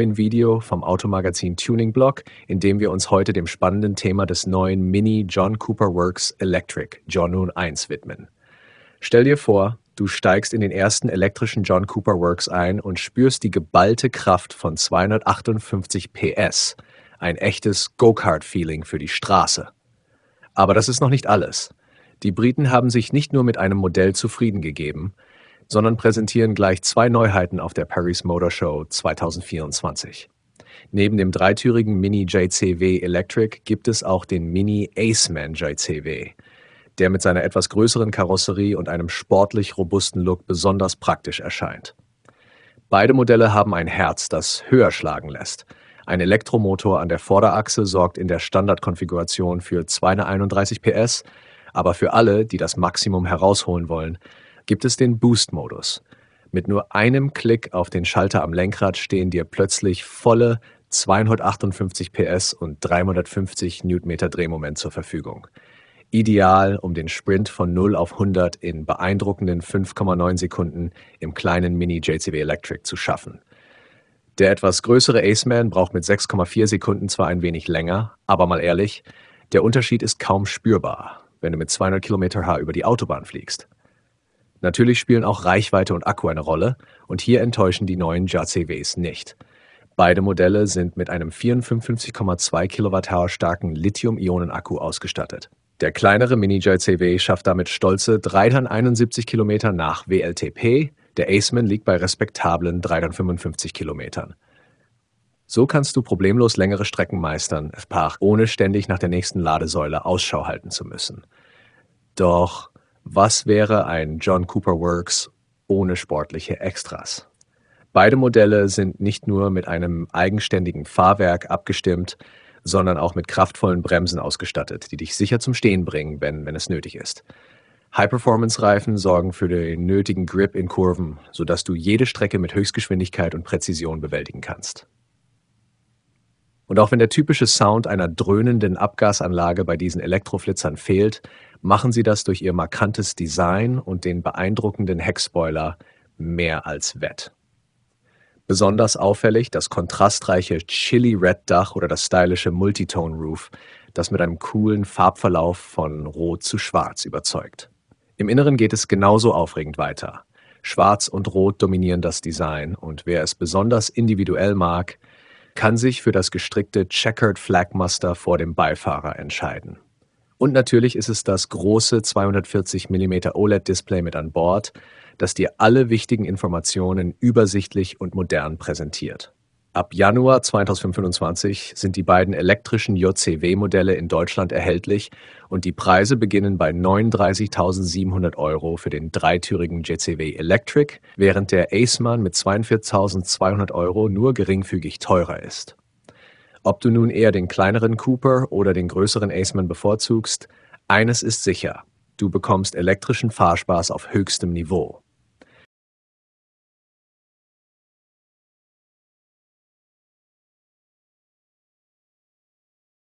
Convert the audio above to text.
neuen Video vom Automagazin Tuning Blog, in dem wir uns heute dem spannenden Thema des neuen Mini John Cooper Works Electric John 1 widmen. Stell dir vor, du steigst in den ersten elektrischen John Cooper Works ein und spürst die geballte Kraft von 258 PS, ein echtes Go-Kart-Feeling für die Straße. Aber das ist noch nicht alles. Die Briten haben sich nicht nur mit einem Modell zufrieden gegeben, sondern präsentieren gleich zwei Neuheiten auf der Paris Motor Show 2024. Neben dem dreitürigen Mini JCW Electric gibt es auch den Mini Aceman JCW, der mit seiner etwas größeren Karosserie und einem sportlich robusten Look besonders praktisch erscheint. Beide Modelle haben ein Herz, das höher schlagen lässt. Ein Elektromotor an der Vorderachse sorgt in der Standardkonfiguration für 231 PS, aber für alle, die das Maximum herausholen wollen, gibt es den Boost-Modus. Mit nur einem Klick auf den Schalter am Lenkrad stehen dir plötzlich volle 258 PS und 350 Newtonmeter Drehmoment zur Verfügung. Ideal, um den Sprint von 0 auf 100 in beeindruckenden 5,9 Sekunden im kleinen Mini JCB Electric zu schaffen. Der etwas größere Aceman braucht mit 6,4 Sekunden zwar ein wenig länger, aber mal ehrlich, der Unterschied ist kaum spürbar, wenn du mit 200 km/h über die Autobahn fliegst. Natürlich spielen auch Reichweite und Akku eine Rolle und hier enttäuschen die neuen JCWs nicht. Beide Modelle sind mit einem 54,2 kWh starken Lithium-Ionen-Akku ausgestattet. Der kleinere Mini-JCW schafft damit stolze 371 Kilometer nach WLTP, der Aceman liegt bei respektablen 355 Kilometern. So kannst du problemlos längere Strecken meistern, ohne ständig nach der nächsten Ladesäule Ausschau halten zu müssen. Doch was wäre ein John Cooper Works ohne sportliche Extras? Beide Modelle sind nicht nur mit einem eigenständigen Fahrwerk abgestimmt, sondern auch mit kraftvollen Bremsen ausgestattet, die dich sicher zum Stehen bringen, wenn, wenn es nötig ist. High-Performance-Reifen sorgen für den nötigen Grip in Kurven, sodass du jede Strecke mit Höchstgeschwindigkeit und Präzision bewältigen kannst. Und auch wenn der typische Sound einer dröhnenden Abgasanlage bei diesen Elektroflitzern fehlt, machen sie das durch ihr markantes Design und den beeindruckenden Heckspoiler mehr als wett. Besonders auffällig das kontrastreiche Chili Red Dach oder das stylische Multitone Roof, das mit einem coolen Farbverlauf von Rot zu Schwarz überzeugt. Im Inneren geht es genauso aufregend weiter. Schwarz und Rot dominieren das Design und wer es besonders individuell mag, kann sich für das gestrickte Checkered Flagmaster vor dem Beifahrer entscheiden. Und natürlich ist es das große 240 mm OLED-Display mit an Bord, das dir alle wichtigen Informationen übersichtlich und modern präsentiert. Ab Januar 2025 sind die beiden elektrischen JCW-Modelle in Deutschland erhältlich und die Preise beginnen bei 39.700 Euro für den dreitürigen JCW Electric, während der Aceman mit 42.200 Euro nur geringfügig teurer ist. Ob du nun eher den kleineren Cooper oder den größeren Aceman bevorzugst, eines ist sicher, du bekommst elektrischen Fahrspaß auf höchstem Niveau.